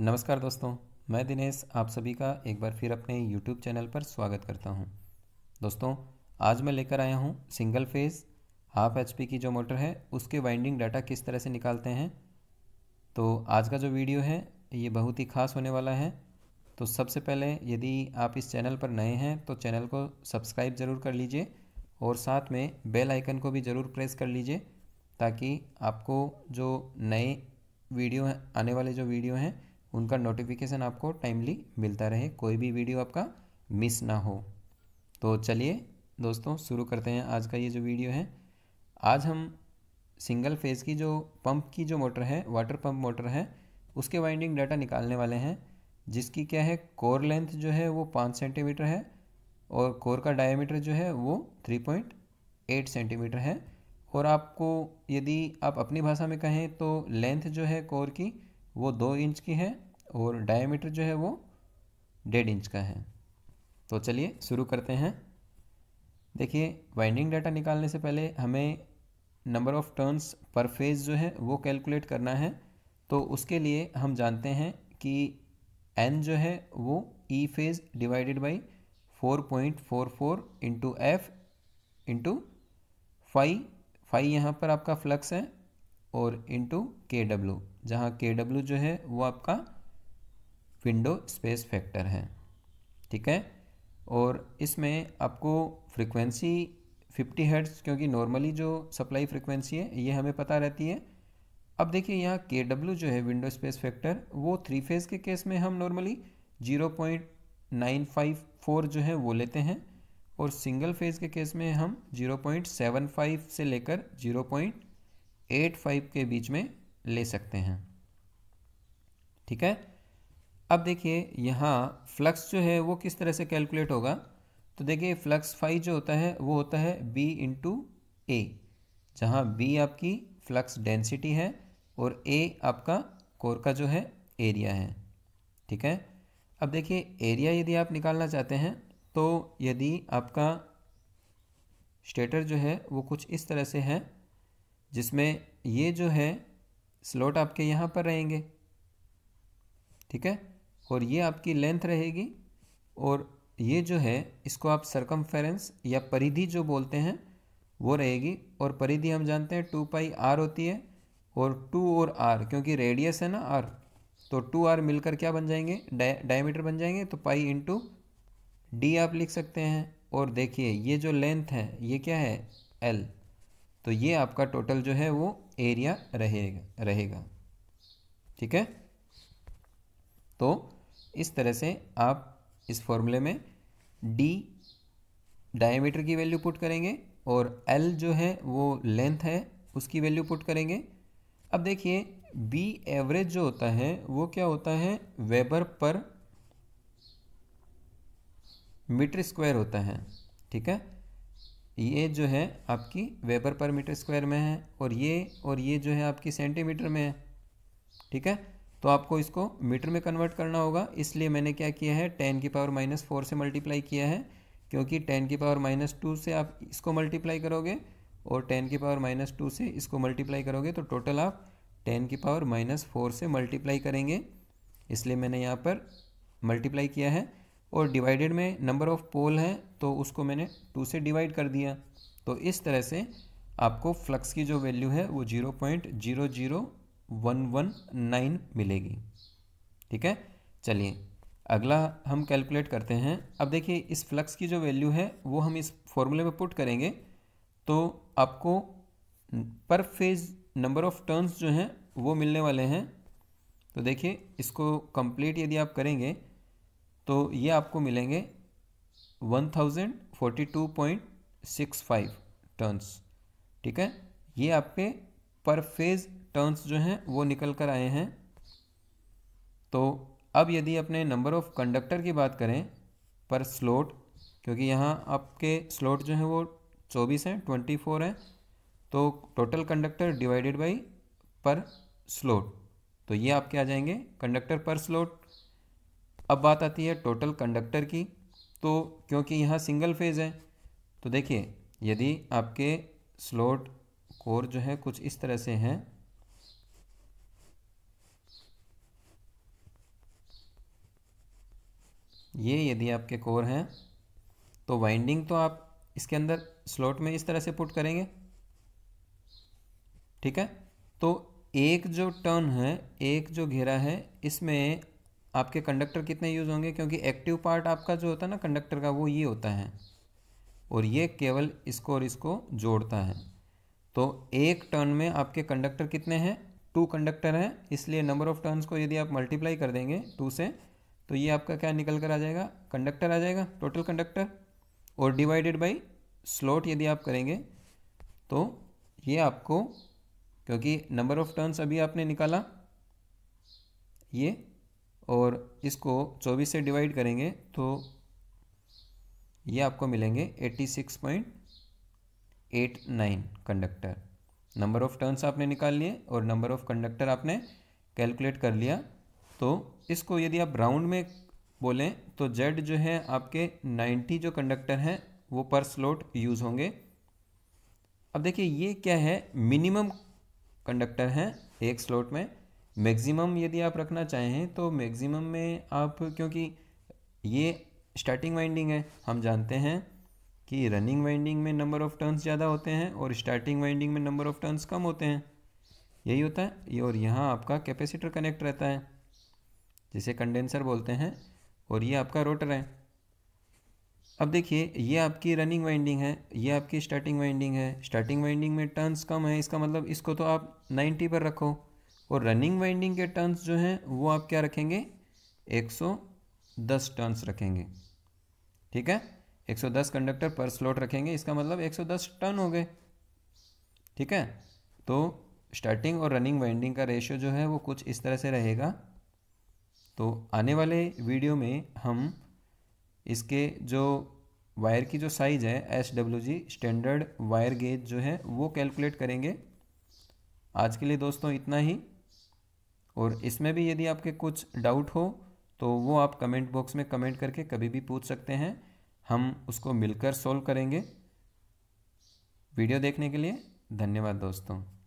नमस्कार दोस्तों मैं दिनेश आप सभी का एक बार फिर अपने यूट्यूब चैनल पर स्वागत करता हूं। दोस्तों आज मैं लेकर आया हूं सिंगल फेज़ हाफ एच की जो मोटर है उसके वाइंडिंग डाटा किस तरह से निकालते हैं तो आज का जो वीडियो है ये बहुत ही खास होने वाला है तो सबसे पहले यदि आप इस चैनल पर नए हैं तो चैनल को सब्सक्राइब ज़रूर कर लीजिए और साथ में बेल आइकन को भी ज़रूर प्रेस कर लीजिए ताकि आपको जो नए वीडियो आने वाले जो वीडियो हैं उनका नोटिफिकेशन आपको टाइमली मिलता रहे कोई भी वीडियो आपका मिस ना हो तो चलिए दोस्तों शुरू करते हैं आज का ये जो वीडियो है आज हम सिंगल फेज़ की जो पंप की जो मोटर है वाटर पंप मोटर है उसके वाइंडिंग डाटा निकालने वाले हैं जिसकी क्या है कोर लेंथ जो है वो पाँच सेंटीमीटर है और कोर का डायमीटर जो है वो थ्री पॉइंट एट सेंटीमीटर है और आपको यदि आप अपनी भाषा में कहें तो लेंथ जो है कोर की वो दो इंच की है और डायमीटर जो है वो डेढ़ इंच का है तो चलिए शुरू करते हैं देखिए वाइंडिंग डाटा निकालने से पहले हमें नंबर ऑफ़ टर्न्स पर फेज़ जो है वो कैलकुलेट करना है तो उसके लिए हम जानते हैं कि एन जो है वो E phase divided by four point four four into F into five five यहाँ पर आपका फ्लक्स है और इंटू के डब्ल्यू जहाँ के डब्ल्यू जो है वो आपका विंडो स्पेस फैक्टर है ठीक है और इसमें आपको फ्रीक्वेंसी 50 हर्ट्ज क्योंकि नॉर्मली जो सप्लाई फ्रीक्वेंसी है ये हमें पता रहती है अब देखिए यहाँ के डब्ल्यू जो है विंडो स्पेस फैक्टर वो थ्री फेज़ के केस में हम नॉर्मली 0.954 जो है वो लेते हैं और सिंगल फेज़ के केस में हम 0.75 से लेकर पॉइंट एट फाइव के बीच में ले सकते हैं ठीक है अब देखिए यहाँ फ्लक्स जो है वो किस तरह से कैलकुलेट होगा तो देखिए फ्लक्स फाइव जो होता है वो होता है बी इंटू ए जहाँ बी आपकी फ्लक्स डेंसिटी है और ए आपका कोर का जो है एरिया है ठीक है अब देखिए एरिया यदि आप निकालना चाहते हैं तो यदि आपका स्टेटर जो है वो कुछ इस तरह से है जिसमें ये जो है स्लॉट आपके यहाँ पर रहेंगे ठीक है और ये आपकी लेंथ रहेगी और ये जो है इसको आप सरकम या परिधि जो बोलते हैं वो रहेगी और परिधि हम जानते हैं टू पाई आर होती है और टू और आर क्योंकि रेडियस है ना आर तो टू आर मिलकर क्या बन जाएंगे डायमीटर बन जाएंगे तो पाई इंटू डी आप लिख सकते हैं और देखिए ये जो लेंथ है ये क्या है एल तो ये आपका टोटल जो है वो एरिया रहेगा रहेगा ठीक है तो इस तरह से आप इस फॉर्मूले में डी डायमीटर की वैल्यू पुट करेंगे और एल जो है वो लेंथ है उसकी वैल्यू पुट करेंगे अब देखिए बी एवरेज जो होता है वो क्या होता है वेबर पर मीटर स्क्वायर होता है ठीक है ये जो है आपकी वेबर पर मीटर स्क्वायर में है और ये और ये जो है आपकी सेंटीमीटर में है ठीक है तो आपको इसको मीटर में कन्वर्ट करना होगा इसलिए मैंने क्या किया है टेन की पावर माइनस फोर से मल्टीप्लाई किया है क्योंकि टेन की पावर माइनस टू से आप इसको मल्टीप्लाई करोगे और टेन की पावर माइनस टू से इसको मल्टीप्लाई करोगे तो टोटल आप टेन की पावर माइनस फोर से मल्टीप्लाई करेंगे इसलिए मैंने यहाँ पर मल्टीप्लाई किया है और डिवाइडेड में नंबर ऑफ पोल हैं तो उसको मैंने टू से डिवाइड कर दिया तो इस तरह से आपको फ्लक्स की जो वैल्यू है वो zero point zero zero one one nine मिलेगी ठीक है चलिए अगला हम कैलकुलेट करते हैं अब देखिए इस फ्लक्स की जो वैल्यू है वो हम इस फॉर्मूले में पुट करेंगे तो आपको पर फेज नंबर ऑफ टर्न्स जो हैं वो मिलने वाले हैं तो देखिए इसको कंप्लीट यदि आप करेंगे तो ये आपको मिलेंगे 1042.65 टर्न्स ठीक है ये आपके पर फेज टर्न्स जो हैं वो निकल कर आए हैं तो अब यदि अपने नंबर ऑफ कंडक्टर की बात करें पर स्लोट क्योंकि यहाँ आपके स्लोट जो हैं वो 24 हैं 24 हैं तो total conductor divided by per slot तो ये आपके आ जाएंगे कंडक्टर पर स्लोट अब बात आती है टोटल कंडक्टर की तो क्योंकि यहाँ सिंगल फेज़ है तो देखिए यदि आपके स्लोट कोर जो है कुछ इस तरह से हैं ये यदि आपके कोर हैं तो वाइंडिंग तो आप इसके अंदर स्लॉट में इस तरह से पुट करेंगे ठीक है तो एक जो टर्न है एक जो घेरा है इसमें आपके कंडक्टर कितने यूज़ होंगे क्योंकि एक्टिव पार्ट आपका जो होता है ना कंडक्टर का वो ये होता है और ये केवल इसको और इसको जोड़ता है तो एक टर्न में आपके कंडक्टर कितने हैं टू कंडक्टर हैं इसलिए नंबर ऑफ टर्न्स को यदि आप मल्टीप्लाई कर देंगे टू से तो ये आपका क्या निकल कर आ जाएगा कंडक्टर आ जाएगा टोटल कंडक्टर और डिवाइडेड बाई स्लॉट यदि आप करेंगे तो ये आपको क्योंकि नंबर ऑफ टर्न्स अभी आपने निकाला ये और इसको 24 से डिवाइड करेंगे तो ये आपको मिलेंगे 86.89 कंडक्टर नंबर ऑफ़ टर्न्स आपने निकाल लिए और नंबर ऑफ़ कंडक्टर आपने कैलकुलेट कर लिया तो इसको यदि आप राउंड में बोलें तो जेड जो है आपके 90 जो कंडक्टर हैं वो पर स्लोट यूज़ होंगे अब देखिए ये क्या है मिनिमम कंडक्टर हैं एक स्लोट में मैक्सिमम यदि आप रखना चाहें तो मैक्सिमम में आप क्योंकि ये स्टार्टिंग वाइंडिंग है हम जानते हैं कि रनिंग वाइंडिंग में नंबर ऑफ टर्न्स ज़्यादा होते हैं और स्टार्टिंग वाइंडिंग में नंबर ऑफ टर्न्स कम होते हैं यही होता है और यहाँ आपका कैपेसिटर कनेक्ट रहता है जिसे कंडेंसर बोलते हैं और ये आपका रोटर है अब देखिए ये आपकी रनिंग वाइंडिंग है ये आपकी स्टार्टिंग वाइंडिंग है स्टार्टिंग वाइंडिंग में टर्न्स कम है इसका मतलब इसको तो आप 90 पर रखो और रनिंग वाइंडिंग के टर्न्स जो हैं वो आप क्या रखेंगे 110 टर्न्स रखेंगे ठीक है 110 कंडक्टर पर स्लॉट रखेंगे इसका मतलब 110 टर्न हो गए ठीक है तो स्टार्टिंग और रनिंग वाइंडिंग का रेशियो जो है वो कुछ इस तरह से रहेगा तो आने वाले वीडियो में हम इसके जो वायर की जो साइज़ है S W G standard wire gauge जो है वो कैलकुलेट करेंगे आज के लिए दोस्तों इतना ही और इसमें भी यदि आपके कुछ डाउट हो तो वो आप कमेंट बॉक्स में कमेंट करके कभी भी पूछ सकते हैं हम उसको मिलकर सॉल्व करेंगे वीडियो देखने के लिए धन्यवाद दोस्तों